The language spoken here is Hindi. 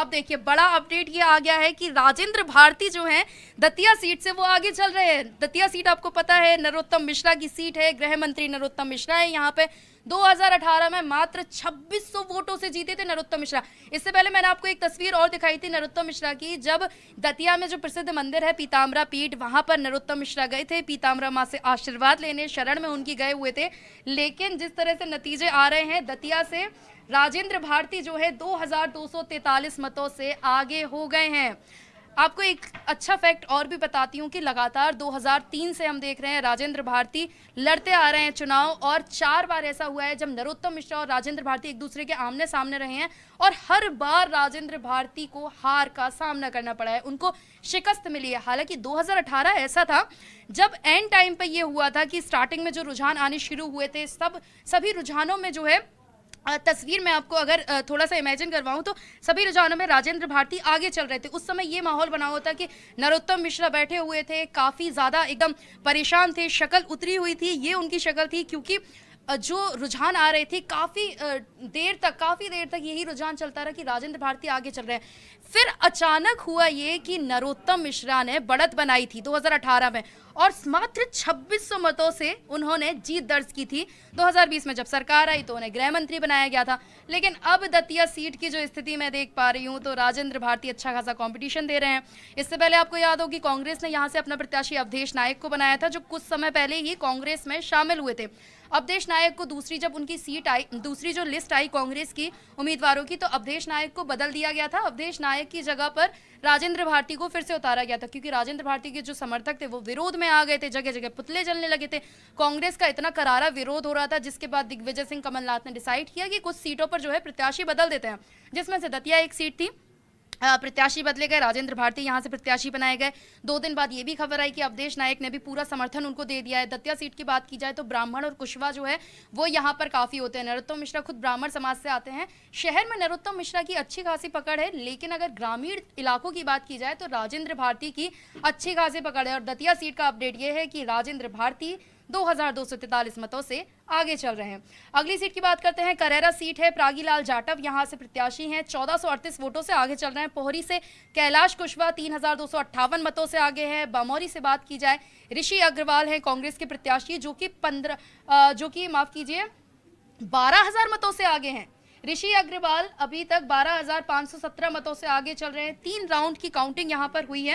अब देखिए बड़ा अपडेट ये आ गया है कि राजेंद्र भारती जो हैं दतिया सीट से वो आगे चल रहे हैं दतिया सीट आपको पता है नरोत्तम मिश्रा की सीट है गृह मंत्री नरोत्तम मिश्रा है यहाँ पे 2018 में मात्र 2600 वोटों से जीते थे नरोत्तम मिश्रा इससे पहले मैंने आपको एक तस्वीर और दिखाई थी नरोत्तम मिश्रा की जब दतिया में जो प्रसिद्ध मंदिर है पीताम्बरा पीठ वहां पर नरोत्तम मिश्रा गए थे पीताम्बरा माँ से आशीर्वाद लेने शरण में उनकी गए हुए थे लेकिन जिस तरह से नतीजे आ रहे हैं दतिया से राजेंद्र भारती जो है 2243 मतों से आगे हो गए हैं आपको एक अच्छा फैक्ट और भी बताती हूँ कि लगातार 2003 से हम देख रहे हैं राजेंद्र भारती लड़ते आ रहे हैं चुनाव और चार बार ऐसा हुआ है जब नरोत्तम मिश्रा और राजेंद्र भारती एक दूसरे के आमने सामने रहे हैं और हर बार राजेंद्र भारती को हार का सामना करना पड़ा है उनको शिकस्त मिली है हालांकि दो ऐसा था जब एंड टाइम पर यह हुआ था कि स्टार्टिंग में जो रुझान आने शुरू हुए थे सब सभी रुझानों में जो है तस्वीर में आपको अगर थोड़ा सा इमेजिन करवाऊं तो सभी रुझानों में राजेंद्र भारती आगे चल रहे थे उस समय ये माहौल बना हुआ था कि नरोत्तम मिश्रा बैठे हुए थे काफ़ी ज़्यादा एकदम परेशान थे शक्ल उतरी हुई थी ये उनकी शक्ल थी क्योंकि जो रुझान आ रहे थे काफ़ी देर तक काफ़ी देर तक यही रुझान चलता रहा कि राजेंद्र भारती आगे चल रहे हैं फिर अचानक हुआ ये कि नरोत्तम मिश्रा ने बढ़त बनाई थी 2018 में और मात्र 2600 मतों से उन्होंने जीत दर्ज की थी 2020 में जब सरकार आई तो उन्हें गृह मंत्री बनाया गया था लेकिन अब दतिया सीट की जो स्थिति मैं देख पा रही हूँ तो राजेंद्र भारती अच्छा खासा कॉम्पिटिशन दे रहे हैं इससे पहले आपको याद हो कि कांग्रेस ने यहाँ से अपना प्रत्याशी अवधेश नायक को बनाया था जो कुछ समय पहले ही कांग्रेस में शामिल हुए थे अवधेश नायक को दूसरी जब उनकी सीट आई दूसरी जो लिस्ट आई कांग्रेस की उम्मीदवारों की तो अवधेश नायक को बदल दिया गया था अवधेश नायक की जगह पर राजेंद्र भारती को फिर से उतारा गया था क्योंकि राजेंद्र भारती के जो समर्थक थे वो विरोध में आ गए थे जगह जगह पुतले जलने लगे थे कांग्रेस का इतना करारा विरोध हो रहा था जिसके बाद दिग्विजय सिंह कमलनाथ ने डिसाइड किया कि कुछ सीटों पर जो है प्रत्याशी बदल देते हैं जिसमें से दतिया एक सीट थी प्रत्याशी बदले गए राजेंद्र भारती यहाँ से प्रत्याशी बनाए गए दो दिन बाद ये भी खबर आई कि अवधेश नायक ने भी पूरा समर्थन उनको दे दिया है दतिया सीट की बात की जाए तो ब्राह्मण और कुशवा जो है वो यहाँ पर काफ़ी होते हैं नरोत्तम मिश्रा खुद ब्राह्मण समाज से आते हैं शहर में नरोत्तम मिश्रा की अच्छी खासी पकड़ है लेकिन अगर ग्रामीण इलाकों की बात की जाए तो राजेंद्र भारती की अच्छी खासी पकड़ है और दतिया सीट का अपडेट ये है कि राजेंद्र भारती दो मतों से आगे चल रहे हैं अगली सीट की बात करते हैं करेरा सीट है प्रागीलाल जाटव यहां से प्रत्याशी हैं 1438 वोटों से आगे चल रहे हैं पोहरी से कैलाश कुशवा तीन मतों से आगे है बमौरी से बात की जाए ऋषि अग्रवाल हैं कांग्रेस के प्रत्याशी जो कि पंद्रह जो कि माफ कीजिए बारह हजार मतों से आगे हैं ऋषि अग्रवाल अभी तक 12,517 मतों से आगे चल रहे हैं तीन राउंड की काउंटिंग यहां पर हुई है